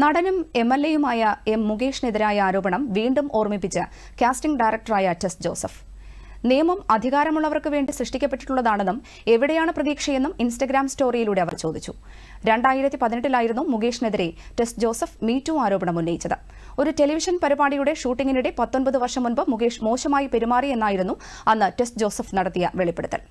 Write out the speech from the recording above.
നടനും M L എയുമായ M മുകേഷിനെതിരായ ആരോപണം വീണ്ടും ഓർമ്മിപ്പിച്ച് കാസ്റ്റിംഗ് ഡയറക്ടറായ ടെസ് ജോസഫ് നിയമം അധികാരമുള്ളവർക്ക് വേണ്ടി സൃഷ്ടിക്കപ്പെട്ടിട്ടുള്ളതാണെന്നും എവിടെയാണ് പ്രതീക്ഷയെന്നും ഇൻസ്റ്റഗ്രാം സ്റ്റോറിയിലൂടെ അവർ ചോദിച്ചു രണ്ടായിരത്തി പതിനെട്ടിലായിരുന്നു മുകേഷിനെതിരെ ടെസ് ജോസഫ് മീറ്റു ആരോപണം ഉന്നയിച്ചത് ഒരു ടെലിവിഷൻ പരിപാടിയുടെ ഷൂട്ടിങ്ങിനിടെ പത്തൊൻപത് വർഷം മുൻപ് മുകേഷ് മോശമായി പെരുമാറിയെന്നായിരുന്നു അന്ന് ടെസ് ജോസഫ് നടത്തിയ വെളിപ്പെടുത്തൽ